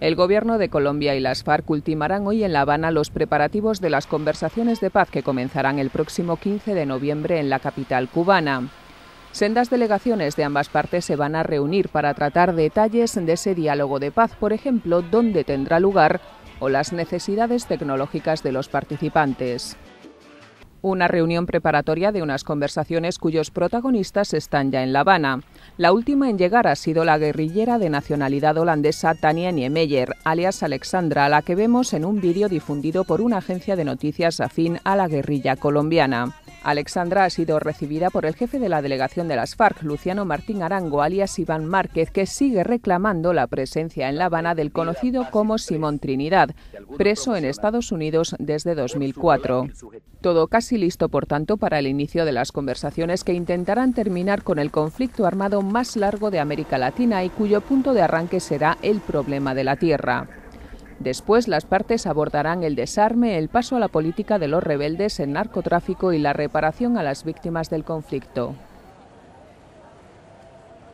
El gobierno de Colombia y las FARC ultimarán hoy en La Habana los preparativos de las conversaciones de paz que comenzarán el próximo 15 de noviembre en la capital cubana. Sendas delegaciones de ambas partes se van a reunir para tratar detalles de ese diálogo de paz, por ejemplo, dónde tendrá lugar o las necesidades tecnológicas de los participantes. Una reunión preparatoria de unas conversaciones cuyos protagonistas están ya en La Habana. La última en llegar ha sido la guerrillera de nacionalidad holandesa Tania Niemeyer, alias Alexandra, la que vemos en un vídeo difundido por una agencia de noticias afín a la guerrilla colombiana. Alexandra ha sido recibida por el jefe de la delegación de las FARC, Luciano Martín Arango, alias Iván Márquez, que sigue reclamando la presencia en La Habana del conocido como Simón Trinidad, preso en Estados Unidos desde 2004. Todo casi listo, por tanto, para el inicio de las conversaciones que intentarán terminar con el conflicto armado más largo de América Latina y cuyo punto de arranque será el problema de la tierra. Después, las partes abordarán el desarme, el paso a la política de los rebeldes, en narcotráfico y la reparación a las víctimas del conflicto.